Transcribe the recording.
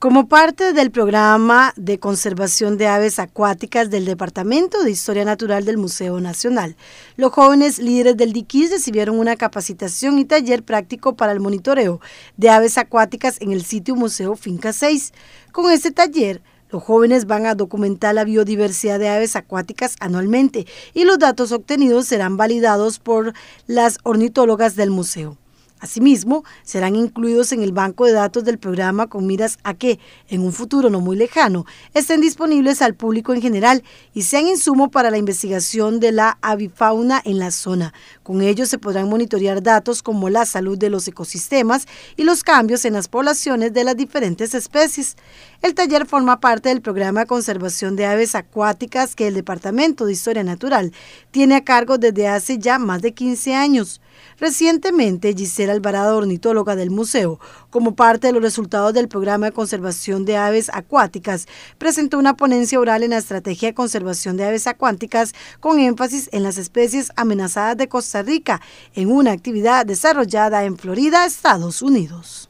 Como parte del programa de conservación de aves acuáticas del Departamento de Historia Natural del Museo Nacional, los jóvenes líderes del DIQUIS recibieron una capacitación y taller práctico para el monitoreo de aves acuáticas en el sitio Museo Finca 6. Con este taller, los jóvenes van a documentar la biodiversidad de aves acuáticas anualmente y los datos obtenidos serán validados por las ornitólogas del museo. Asimismo, serán incluidos en el banco de datos del programa con miras a que, en un futuro no muy lejano, estén disponibles al público en general y sean insumo para la investigación de la avifauna en la zona. Con ello se podrán monitorear datos como la salud de los ecosistemas y los cambios en las poblaciones de las diferentes especies. El taller forma parte del programa de conservación de aves acuáticas que el Departamento de Historia Natural tiene a cargo desde hace ya más de 15 años. Recientemente, Gisela Alvarado, ornitóloga del museo, como parte de los resultados del programa de conservación de aves acuáticas, presentó una ponencia oral en la estrategia de conservación de aves acuáticas con énfasis en las especies amenazadas de Costa Rica en una actividad desarrollada en Florida, Estados Unidos.